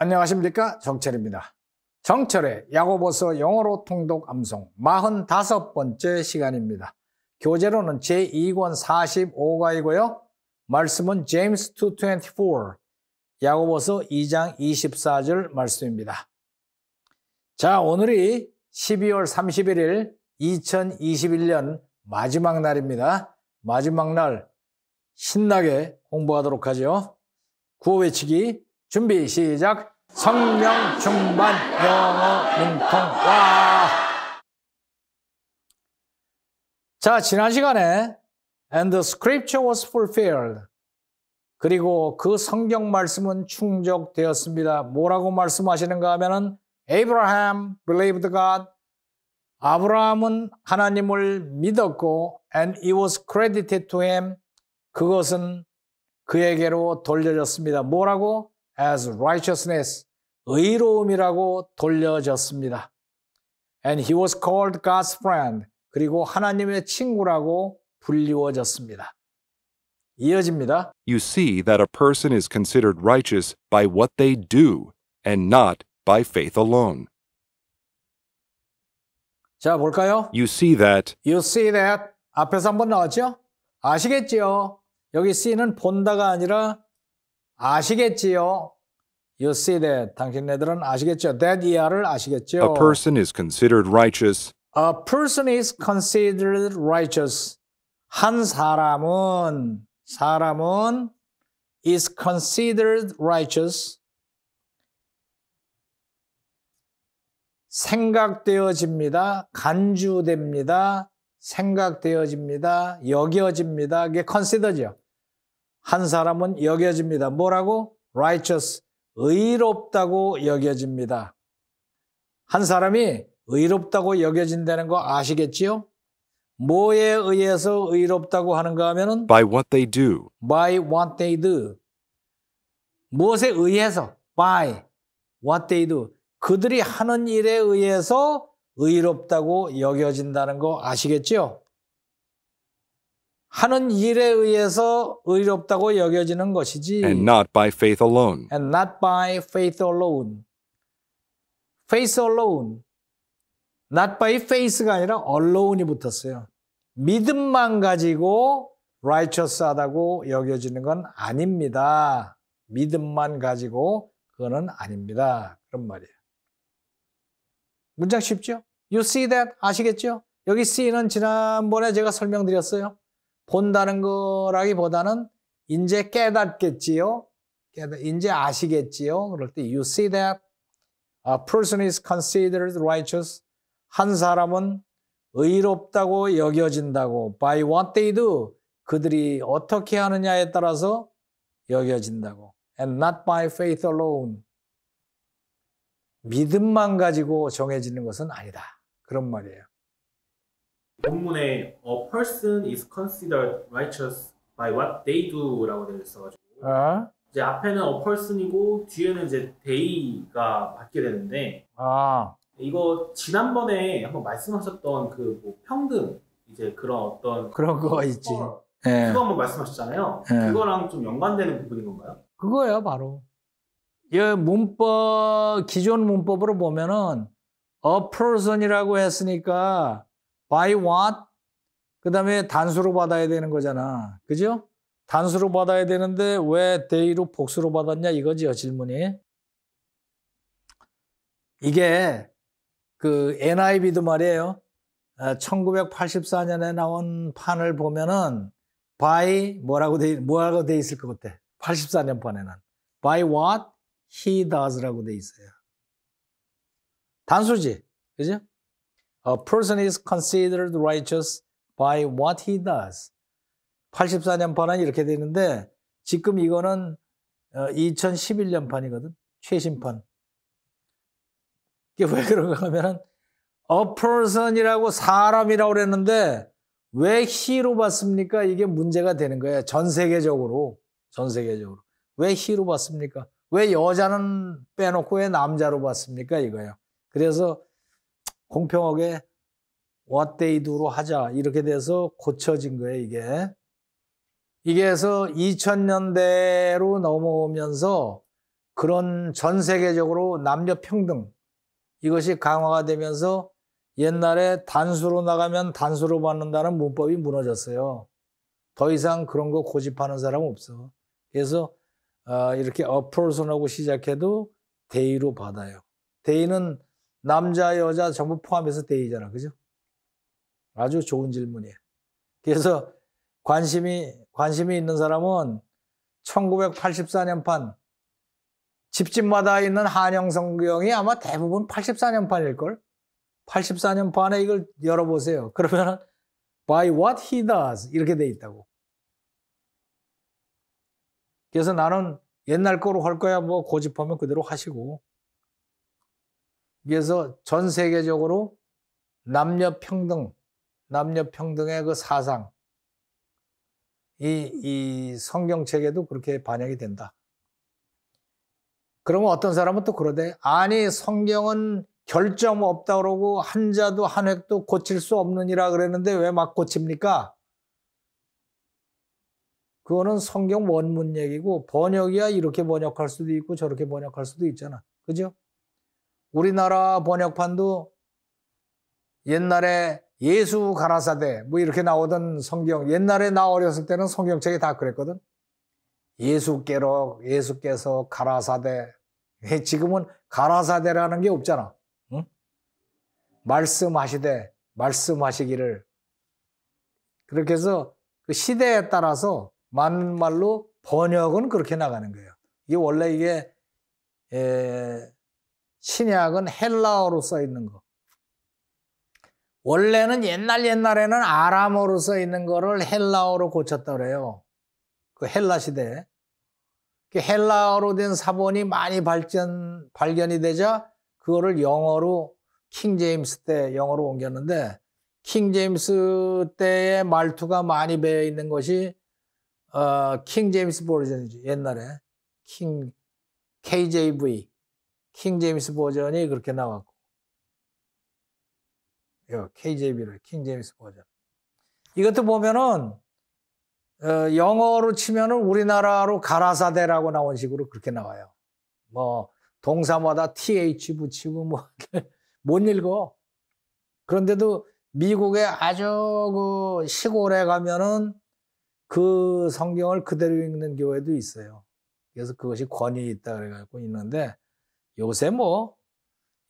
안녕하십니까 정철입니다. 정철의 야고보서 영어로 통독 암송 45번째 시간입니다. 교재로는 제2권 4 5가이고요 말씀은 제임스 224 야고보서 2장 24절 말씀입니다. 자 오늘이 12월 31일 2021년 마지막 날입니다. 마지막 날 신나게 공부하도록 하죠. 구호 외치기 준비 시작 성명 중반 영어 능통화 자 지난 시간에 And the scripture was fulfilled 그리고 그 성경 말씀은 충족되었습니다 뭐라고 말씀하시는가 하면은 Abraham believed God 아브라함은 하나님을 믿었고 and it was credited to him 그것은 그에게로 돌려졌습니다. 뭐라고? as righteousness, 의로움이라고 돌려졌습니다. And he was called God's friend, 그리고 하나님의 친구라고 불리워졌습니다. 이어집니다. You see that a person is considered righteous by what they do and not by faith alone. 자, 볼까요? You see that. You see that. 앞에서 한번 나왔죠? 아시겠지요? 여기 see는 본다가 아니라 아시겠지요? You see that. 당신네들은 아시겠죠? That 이하를 아시겠죠? A person is considered righteous. A person is considered righteous. 한 사람은 사람은 is considered righteous. 생각되어집니다. 간주됩니다. 생각되어집니다. 여겨집니다. 이게 consider죠. 한 사람은 여겨집니다. 뭐라고? righteous, 의롭다고 여겨집니다. 한 사람이 의롭다고 여겨진다는 거 아시겠지요? 뭐에 의해서 의롭다고 하는가 하면은 by what they do. by what they do. 무엇에 의해서 by what they do. 그들이 하는 일에 의해서 의롭다고 여겨진다는 거 아시겠지요? 하는 일에 의해서 의롭다고 여겨지는 것이지. And not by faith alone. And not by faith alone. Faith alone. Not by faith가 아니라 alone이 붙었어요. 믿음만 가지고 righteous하다고 여겨지는 건 아닙니다. 믿음만 가지고 그거는 아닙니다. 그런 말이에요. 문장 쉽죠? You see that 아시겠죠? 여기 see는 지난번에 제가 설명드렸어요. 본다는 거라기보다는 이제 깨닫겠지요. 이제 아시겠지요. 그럴 때 you see that a person is considered righteous. 한 사람은 의롭다고 여겨진다고 by what they do 그들이 어떻게 하느냐에 따라서 여겨진다고 and not by faith alone 믿음만 가지고 정해지는 것은 아니다 그런 말이에요. 본문에 a person is considered righteous by what they do라고 되어 있어가지고 아? 이제 앞에는 a person이고 뒤에는 이제 they가 받게 되는데 아. 이거 지난번에 한번 말씀하셨던 그 뭐 평등 이제 그런 어떤 그런 거 있지. 그거 예. 한번 말씀하셨잖아요. 예. 그거랑 좀 연관되는 부분인 건가요? 그거예요, 바로. 이 문법 기존 문법으로 보면은 a person이라고 했으니까 by what? 그 다음에 단수로 받아야 되는 거잖아. 그죠? 단수로 받아야 되는데 왜 day로 복수로 받았냐 이거지요 질문이. 이게 그 NIV도 말이에요. 1984년에 아, 나온 판을 보면은 by 뭐라고 돼 뭐라고 돼 있을 것 같아. 84년 판에는 by what he does라고 돼 있어요. 단수지. 그죠? A person is considered righteous by what he does. 84년 판은 이렇게 되는데 지금 이거는 2011년 어, 판이거든. 최신판. 이게 왜 그런가 하면은 a person이라고 사람이라고 그랬는데 왜 he로 봤습니까? 이게 문제가 되는 거예요. 전 세계적으로. 전 세계적으로. 왜 he로 봤습니까? 왜 여자는 빼놓고 왜 남자로 봤습니까? 이거예요. 그래서 공평하게 왓데이두로 하자 이렇게 돼서 고쳐진 거예요 이게 이게 해서 2000년대로 넘어오면서 그런 전 세계적으로 남녀 평등 이것이 강화가 되면서 옛날에 단수로 나가면 단수로 받는다는 문법이 무너졌어요. 더 이상 그런 거 고집하는 사람 없어. 그래서 어, 이렇게 어플선하고 시작해도 대의로 받아요. 대의는 남자, 여자 전부 포함해서 데이잖아. 그죠? 아주 좋은 질문이에요. 그래서 관심이, 관심이 있는 사람은 1984년판 집집마다 있는 한영성경이 아마 대부분 84년판일걸? 84년판에 이걸 열어보세요. 그러면 by what he does 이렇게 돼 있다고. 그래서 나는 옛날 거로 할 거야 뭐 고집하면 그대로 하시고 그래서 전 세계적으로 남녀 평등, 남녀 평등의 그 사상, 이, 이 성경책에도 그렇게 반영이 된다. 그러면 어떤 사람은 또 그러대. 아니, 성경은 결점 없다 그러고 한자도 한 획도 고칠 수 없느니라 그랬는데 왜 막 고칩니까? 그거는 성경 원문 얘기고 번역이야 이렇게 번역할 수도 있고 저렇게 번역할 수도 있잖아. 그죠? 우리나라 번역판도 옛날에 예수 가라사대 뭐 이렇게 나오던 성경 옛날에 나 어렸을 때는 성경책이 다 그랬거든. 예수께로 예수께서 가라사대 지금은 가라사대라는 게 없잖아. 응? 말씀하시되 말씀하시기를 그렇게 해서 그 시대에 따라서 맞는 말로 번역은 그렇게 나가는 거예요. 이게 원래 이게 에, 신약은 헬라어로 써 있는 거. 원래는 옛날 옛날에는 아람어로 써 있는 거를 헬라어로 고쳤다 그래요. 그 헬라 시대에. 그 헬라어로 된 사본이 많이 발전, 발견이 되자 그거를 영어로 킹 제임스 때 영어로 옮겼는데 킹 제임스 때의 말투가 많이 배어 있는 것이 어, 킹 제임스 버전이지 옛날에 킹 KJV 킹 제임스 버전이 그렇게 나왔고 KJB로 킹 제임스 버전 이것도 보면은 어, 영어로 치면은 우리나라로 가라사대라고 나온 식으로 그렇게 나와요. 뭐 동사마다 th 붙이고 뭐못 읽어. 그런데도 미국의 아주 그 시골에 가면은 그 성경을 그대로 읽는 교회도 있어요. 그래서 그것이 권위 있다 그래갖고 있는데 요새 뭐,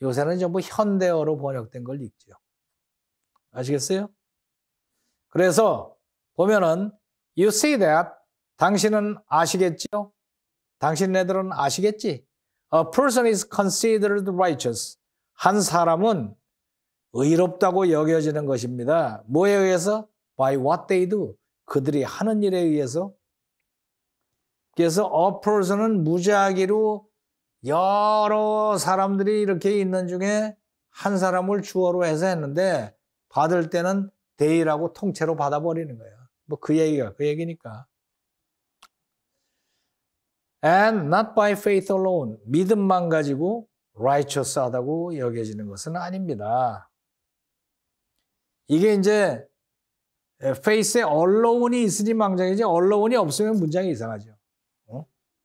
요새는 전부 뭐 현대어로 번역된 걸 읽죠. 아시겠어요? 그래서 보면은 you see that 당신은 아시겠지요? 당신네들은 아시겠지? A person is considered righteous. 한 사람은 의롭다고 여겨지는 것입니다. 뭐에 의해서? By what they do. 그들이 하는 일에 의해서. 그래서 a person은 무작위로 여러 사람들이 이렇게 있는 중에 한 사람을 주어로 해서 했는데 받을 때는 대의라고 통째로 받아버리는 거예요. 뭐 그 얘기가 그 얘기니까. And not by faith alone. 믿음만 가지고 righteous 하다고 여겨지는 것은 아닙니다. 이게 이제 f a i t 에 alone이 있으니 망정이지 alone이 없으면 문장이 이상하죠.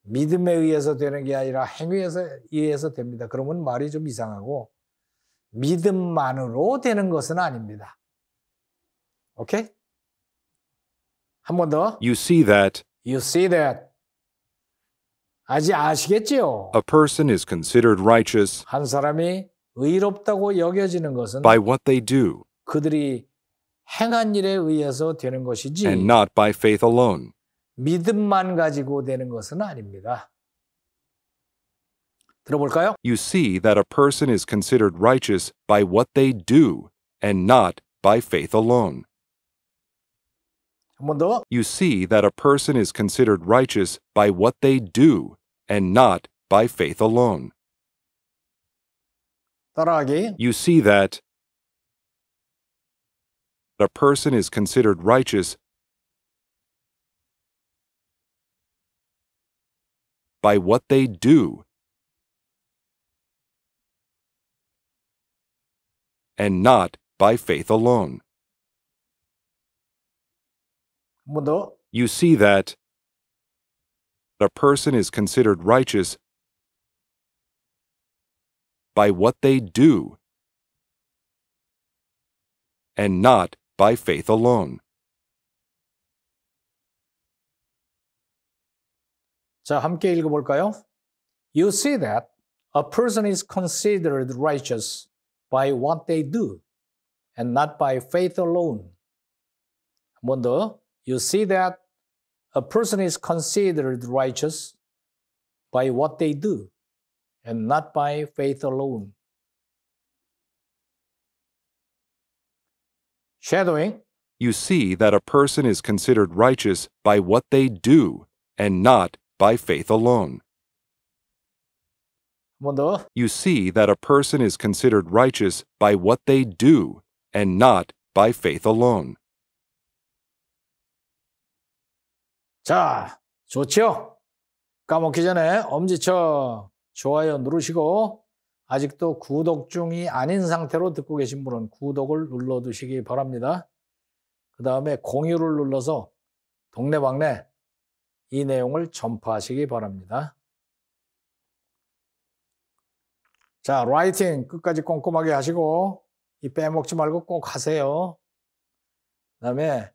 믿음에 의해서 되는 게 아니라 행위에 의해서 됩니다. 그러면 말이 좀 이상하고 믿음만으로 되는 것은 아닙니다. 오케이? 한 번 더. You see that. You see that. 아직 아시겠지요? A person is considered righteous. 한 사람이 의롭다고 여겨지는 것은 by what they do. 그들이 행한 일에 의해서 되는 것이지. And not by faith alone. 믿음만 가지고 되는 것은 아닙니다. 들어볼까요? You see that a person is considered righteous by what they do and not by faith alone. 더. You see that a person is considered righteous by what they do and not by faith alone. 따라하기. You see that a person is considered righteous by what they do. And not by faith alone. You see that the person is considered righteous by what they do and not by faith alone. 자, 함께 읽어볼까요? You see that a person is considered righteous by what they do and not by faith alone. 한 더. You see that a person is considered righteous by what they do and not by faith alone. Shadowing. You see that a person is considered righteous by what they do and not by faith alone. You see that a person is considered righteous by what they do and not by faith alone. 자, 좋죠? 까먹기 전에 엄지척 좋아요 누르시고 아직도 구독 중이 아닌 상태로 듣고 계신 분은 구독을 눌러두시기 바랍니다. 그 다음에 공유를 눌러서 동네방네 이 내용을 전파하시기 바랍니다. 자, 라이팅 끝까지 꼼꼼하게 하시고 이 빼먹지 말고 꼭 하세요. 그다음에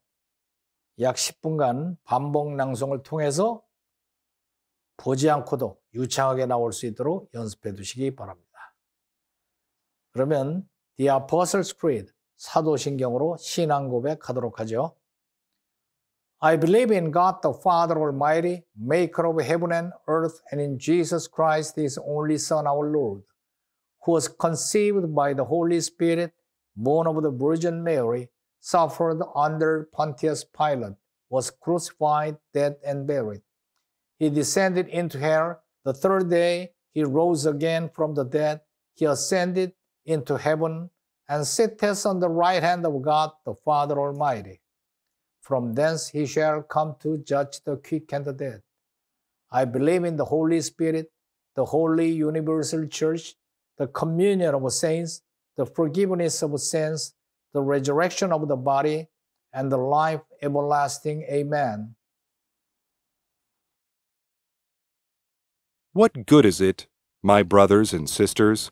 약 10분간 반복 낭송을 통해서 보지 않고도 유창하게 나올 수 있도록 연습해 두시기 바랍니다. 그러면 The Apostles' Creed 사도신경으로 신앙 고백하도록 하죠. I believe in God the Father Almighty, maker of heaven and earth, and in Jesus Christ, his only Son, our Lord, who was conceived by the Holy Spirit, born of the Virgin Mary, suffered under Pontius Pilate, was crucified, dead, and buried. He descended into hell. The third day, he rose again from the dead. He ascended into heaven and sitteth on the right hand of God, the Father Almighty. From thence he shall come to judge the quick and the dead. I believe in the Holy Spirit, the Holy Universal Church, the communion of saints, the forgiveness of sins, the resurrection of the body, and the life everlasting. Amen. What good is it, my brothers and sisters,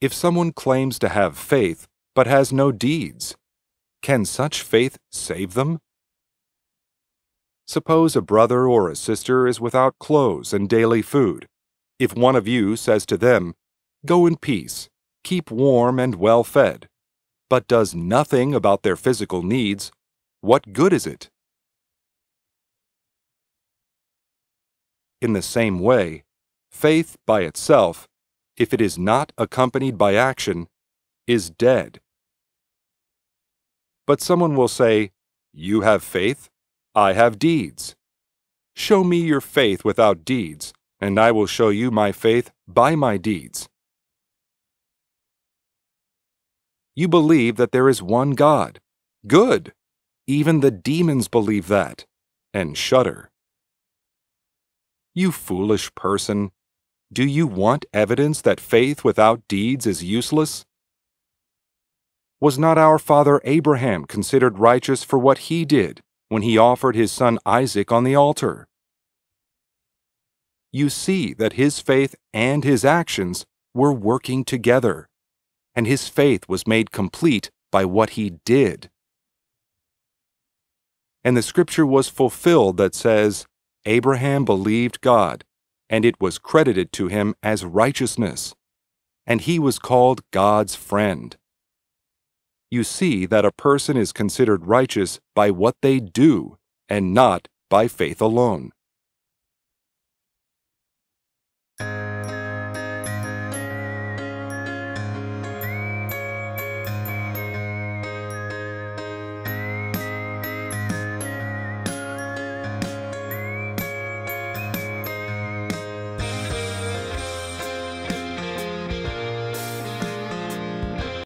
if someone claims to have faith but has no deeds? Can such faith save them? Suppose a brother or a sister is without clothes and daily food. If one of you says to them, Go in peace, keep warm and well fed, but does nothing about their physical needs, what good is it? In the same way, faith by itself, if it is not accompanied by action, is dead. But someone will say, You have faith? I have deeds. Show me your faith without deeds, and I will show you my faith by my deeds. You believe that there is one God. Good! Even the demons believe that, and shudder. You foolish person! Do you want evidence that faith without deeds is useless? Was not our father Abraham considered righteous for what he did? when he offered his son Isaac on the altar. You see that his faith and his actions were working together, and his faith was made complete by what he did. And the scripture was fulfilled that says, Abraham believed God, and it was credited to him as righteousness, and he was called God's friend you see that a person is considered righteous by what they do and not by faith alone.